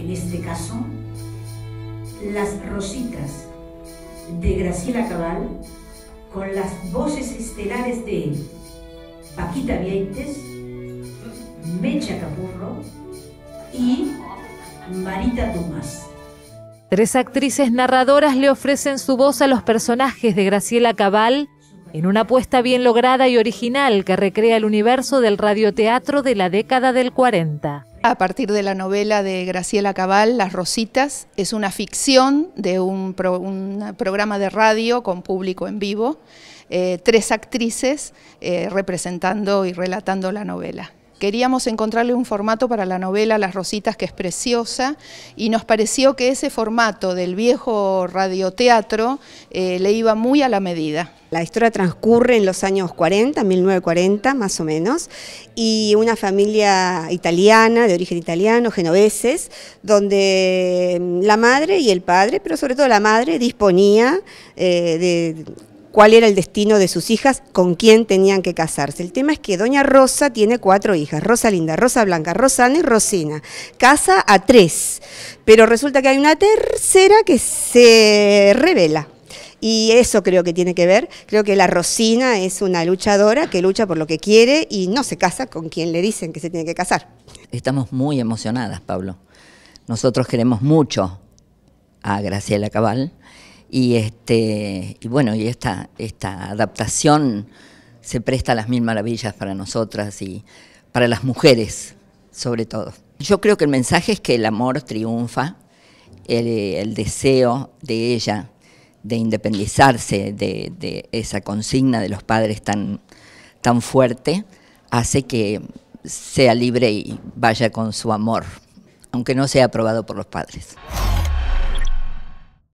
en este caso, las rositas de Graciela Cabal con las voces estelares de Paquita Vientes, Mecha Capurro y Marita Tomás. Tres actrices narradoras le ofrecen su voz a los personajes de Graciela Cabal en una apuesta bien lograda y original que recrea el universo del radioteatro de la década del 40. A partir de la novela de Graciela Cabal, Las Rositas, es una ficción de un, programa de radio con público en vivo, eh, tres actrices eh, representando y relatando la novela queríamos encontrarle un formato para la novela Las Rositas, que es preciosa, y nos pareció que ese formato del viejo radioteatro eh, le iba muy a la medida. La historia transcurre en los años 40, 1940 más o menos, y una familia italiana, de origen italiano, genoveses, donde mm, la madre y el padre, pero sobre todo la madre, disponía eh, de cuál era el destino de sus hijas, con quién tenían que casarse. El tema es que Doña Rosa tiene cuatro hijas, Rosa Linda, Rosa Blanca, Rosana y Rosina. Casa a tres, pero resulta que hay una tercera que se revela. Y eso creo que tiene que ver, creo que la Rosina es una luchadora que lucha por lo que quiere y no se casa con quien le dicen que se tiene que casar. Estamos muy emocionadas, Pablo. Nosotros queremos mucho a Graciela Cabal y, este, y bueno, y esta, esta adaptación se presta a las mil maravillas para nosotras y para las mujeres, sobre todo. Yo creo que el mensaje es que el amor triunfa, el, deseo de ella de independizarse de, de, esa consigna de los padres tan, tan fuerte, hace que sea libre y vaya con su amor, aunque no sea aprobado por los padres.